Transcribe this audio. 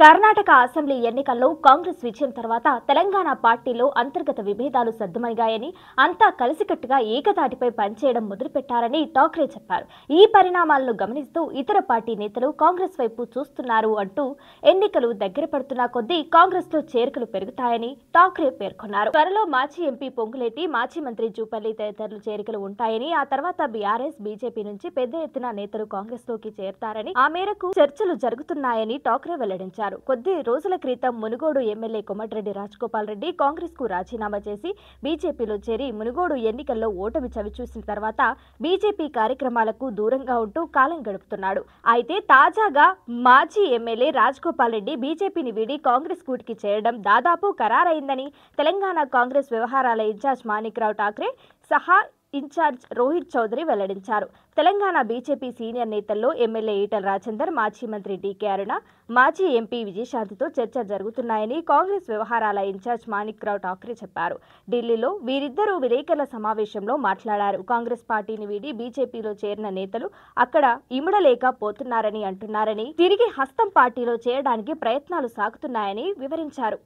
Karnataka assembly ఎన్నికల్లో కాంగ్రెస్ విజయం తర్వాత తెలంగాణ పార్టీలో అంతర్గత విభేదాలు సర్దుమణిగాయని అంతా కలిసికట్టుగా ఏకతాటిపై పనిచేయడం మొదలుపెట్టారని ఠాక్రే చెప్పారు ఈ పరిణామాలను గమనిస్తూ ఇతర పార్టీ నేతలు కాంగ్రెస్ వైపు చూస్తున్నారు అంటూ ఎన్నికలు దగ్గర పడుతున్న కొద్దీ కాంగ్రెస్ లో చేరికలు పెరుగుతాయని ఠాక్రే పేర్కొన్నారు త్వరలో మాజీ ఎంపీ పొంగులేటి మాజీ మంత్రి జూపల్లి తదితరులు చేరికలు ఉంటాయని ఆ తర్వాత బీఆర్ఎస్ బీజేపీ నుంచి పెద్ద ఎత్తున నేతలు కాంగ్రెస్ లోకి చేరతారని ఆ మేరకు చర్చలు జరుగుతున్నాయని ఠాక్రే వెల్లడించారు ప్రకటించారు కొద్ది రోజుల క్రితం మునుగోడు ఎమ్మెల్యే కొమటిరెడ్డి రాజగోపాల్ రెడ్డి కాంగ్రెస్ కు రాజీనామా చేసి బీజేపీలో చేరి మునుగోడు ఎన్నికల్లో ఓటమి చవిచూసిన తర్వాత బీజేపీ కార్యక్రమాలకు దూరంగా ఉంటూ కాలం గడుపుతున్నాడు అయితే తాజాగా మాజీ ఎమ్మెల్యే రాజగోపాల్ రెడ్డి బీజేపీని వీడి కాంగ్రెస్ కూటికి చేరడం దాదాపు ఖరారైందని తెలంగాణ కాంగ్రెస్ వ్యవహారాల ఇన్ఛార్జ్ మాణిక్రావు ఠాక్రే సహా ఇన్ఛార్జ్ రోహిత్ చౌదరి వెల్లడించారు తెలంగాణ బీజేపీ సీనియర్ నేతల్లో ఎమ్మెల్యే ఈటల రాజేందర్ మాజీ మంత్రి డీకే అరుణ మాజీ ఎంపీ విజయశాంతితో చర్చ జరుగుతున్నాయని కాంగ్రెస్ వ్యవహారాల ఇన్ఛార్జ్ మాణిక్రావు ఠాక్రే చెప్పారు ఢిల్లీలో వీరిద్దరూ విలేకరుల సమావేశంలో మాట్లాడారు కాంగ్రెస్ పార్టీని వీడి బీజేపీలో చేరిన నేతలు అక్కడ ఇమిడలేక పోతున్నారని అంటున్నారని తిరిగి హస్తం పార్టీలో చేరడానికి ప్రయత్నాలు సాగుతున్నాయని వివరించారు